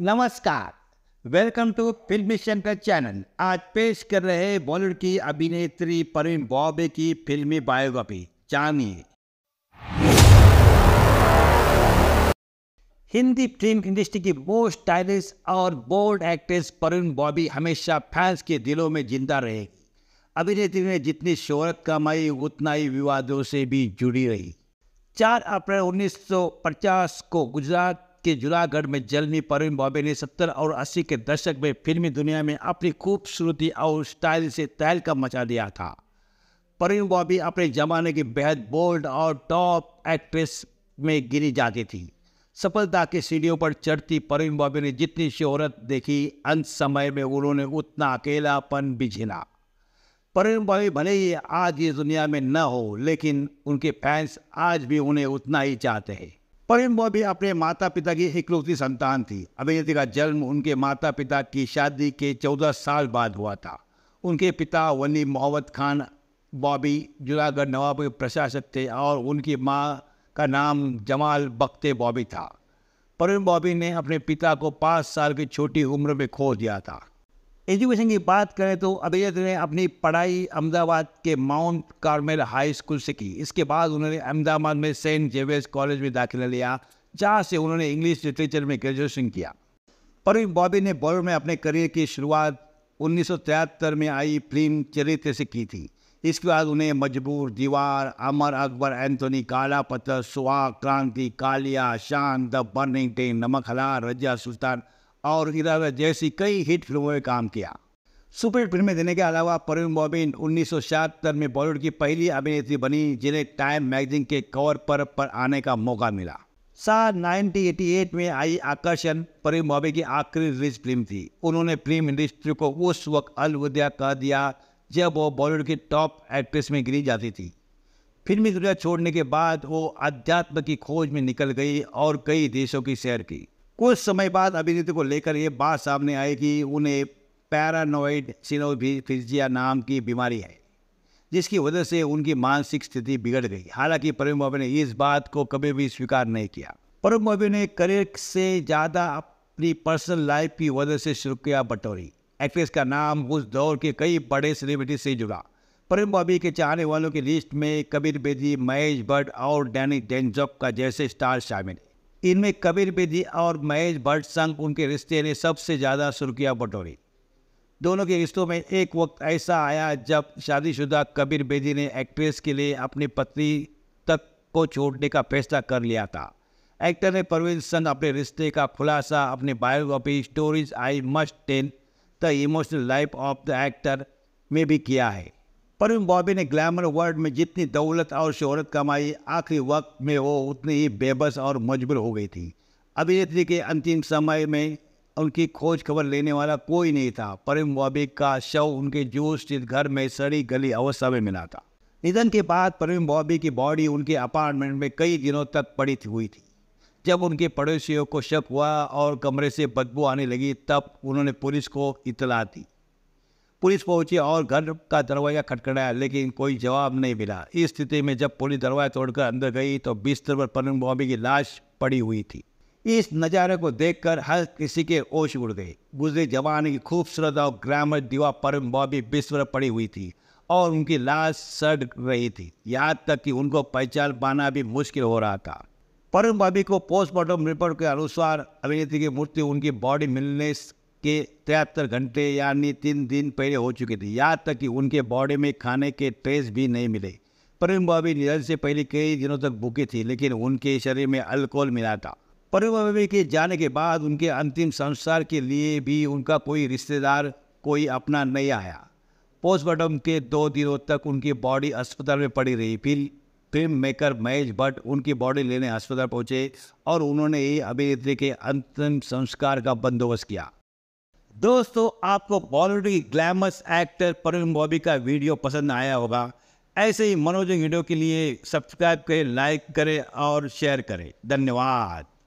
नमस्कार welcome to film का channel आज पेश कर रहे बॉलीवुड की अभिनेत्री परवीन बॉबे की फिल्मी बायोग्राफी जानिए हिंदी फिल्म इंडस्ट्री की मोस्ट स्टाइलिश और बोल्ड एक्ट्रेस परवीन बॉबी हमेशा फैंस के दिलों में जिंदा रहेगी अभिनेत्री ने जितनी शोहरत कमाई उतना ही विवादों से भी जुड़ी रही 4 अप्रैल 1950 को गुजरात के जूनागढ़ में जलनी परवीन बॉबे ने सत्तर और अस्सी के दशक में फिल्मी दुनिया में अपनी खूबसूरती और स्टाइल से तैल का मचा दिया था परवीन बॉबी अपने ज़माने की बेहद बोल्ड और टॉप एक्ट्रेस में गिरी जाती थी सफलता की सीढ़ियों पर चढ़ती परवीन बॉबी ने जितनी शोहरत देखी अंत समय में उन्होंने उतना अकेलापन भी झेला परवीन बॉबी भले ही आज इस दुनिया में न हो लेकिन उनके फैंस आज भी उन्हें उतना ही चाहते हैं परम वह भी अपने माता पिता की इकलौती संतान थी अभिनेत्री का जन्म उनके माता पिता की शादी के चौदह साल बाद हुआ था उनके पिता वली मोहम्मद खान बॉबी जूनागढ़ नवाब के प्रशासक थे और उनकी माँ का नाम जमाल बख्ते बॉबी था परवीन बॉबी ने अपने पिता को पाँच साल की छोटी उम्र में खो दिया था एजुकेशन की बात करें तो अबैत ने अपनी पढ़ाई अहमदाबाद के माउंट कार्मेल हाई स्कूल से की इसके बाद उन्होंने अहमदाबाद में सेंट जेवियर्स कॉलेज में दाखिला लिया जहाँ से उन्होंने इंग्लिश लिटरेचर में ग्रेजुएशन किया परवीन बॉबी ने बॉलीवुड में अपने करियर की शुरुआत उन्नीस में आई फिल्म चरित्र से की थी इसके बाद उन्हें मजबूर दीवार अमर अकबर एंथोनी काला पत्थर सुहा क्रांति कालिया शान द बर्निंग टेन नमक हला रजा सुल्तान और इरावत जैसी कई हिट फिल्मों में काम किया सुपरहिट फिल्में देने के अलावा परवीन बॉबिन उन्नीस में बॉलीवुड की पहली अभिनेत्री बनी जिन्हें टाइम मैगजीन के कवर पर, पर आने का मौका मिला साल 1988 में आई आकर्षण परवीन बॉबी की आखिरी रिलीज फिल्म थी उन्होंने फिल्म इंडस्ट्री को उस वक्त अलविदा कह दिया जब वो बॉलीवुड की टॉप एक्ट्रेस में गिरी जाती थी फिल्मी दुनिया छोड़ने के बाद वो अध्यात्म की खोज में निकल गई और कई देशों की सैर की कुछ समय बाद अभिनेत्री को लेकर ये बात सामने आई कि उन्हें पैरानोइड सिनोफिजिया नाम की बीमारी है जिसकी वजह से उनकी मानसिक स्थिति बिगड़ गई हालांकि प्रवीण बाबू ने इस बात को कभी भी स्वीकार नहीं किया परम बाबू ने करियर से ज़्यादा अपनी पर्सनल लाइफ की वजह से शुरू किया बटोरी एक्ट्रेस का नाम उस दौर के कई बड़े सेलिब्रिटी से जुड़ा परवीन बाबी के चाहने वालों की लिस्ट में कबीर बेदी महेश भट्ट और डैनी डेंजॉक का जैसे स्टार शामिल इनमें कबीर बेदी और महेश भट्ट संग उनके रिश्ते ने सबसे ज़्यादा सुर्खियाँ बटोरी दोनों के रिश्तों में एक वक्त ऐसा आया जब शादीशुदा कबीर बेदी ने एक्ट्रेस के लिए अपनी पत्नी तक को छोड़ने का फैसला कर लिया था एक्टर ने परवीन संग अपने रिश्ते का खुलासा अपने biography stories I must ten the emotional life of the actor में भी किया है परवीन बॉबी ने ग्लैमर वर्ल्ड में जितनी दौलत और शोहरत कमाई आखिरी वक्त में वो उतनी ही बेबस और मजबूर हो गई थी अभिनेत्री के अंतिम समय में उनकी खोज खबर लेने वाला कोई नहीं था परवीन बॉबी का शव उनके जूस स्थित घर में सड़ी गली अवस्था में मिला था निधन के बाद परवीन बॉबी की बॉडी उनके अपार्टमेंट में कई दिनों तक पड़ी हुई थी जब उनके पड़ोसियों को शक हुआ और कमरे से बदबू आने लगी तब उन्होंने पुलिस को इतला दी पुलिस पहुंची और घर का दरवाज़ा खटखटाया लेकिन कोई जवाब नहीं मिला इस स्थिति में जब पुलिस दरवाज़ा तोड़कर अंदर गई तो बिस्तर पर पनन बॉबी की लाश पड़ी हुई थी इस नज़ारे को देखकर हर किसी के होश उड़ गए गुजरे जवान की खूबसूरत और ग्रामर दीवा परम बॉबी बिस्तर पड़ी हुई थी और उनकी लाश सड़ रही थी यहाँ तक कि उनको पहचान पाना भी मुश्किल हो रहा था परम बॉबी को पोस्टमार्टम रिपोर्ट के अनुसार अभिनेत्री की मूर्ति उनकी बॉडी मिलने के तिहत्तर घंटे यानी तीन दिन पहले हो चुके थे यहाँ तक कि उनके बॉडी में खाने के ट्रेस भी नहीं मिले बाबी निधन से पहले कई दिनों तक भूखी थी लेकिन उनके शरीर में अल्कोहल मिला था बाबी के जाने के बाद उनके अंतिम संस्कार के लिए भी उनका कोई रिश्तेदार कोई अपना नहीं आया पोस्टमार्टम के दो दिनों तक उनकी बॉडी अस्पताल में पड़ी रही फिर फिल्म मेकर महेश भट्ट उनकी बॉडी लेने अस्पताल पहुंचे और उन्होंने ही अभिनेत्री के अंतिम संस्कार का बंदोबस्त किया दोस्तों आपको बॉलीवुड की ग्लैमरस एक्टर परवीन बॉबी का वीडियो पसंद आया होगा ऐसे ही मनोरंजन वीडियो के लिए सब्सक्राइब करें लाइक करें और शेयर करें धन्यवाद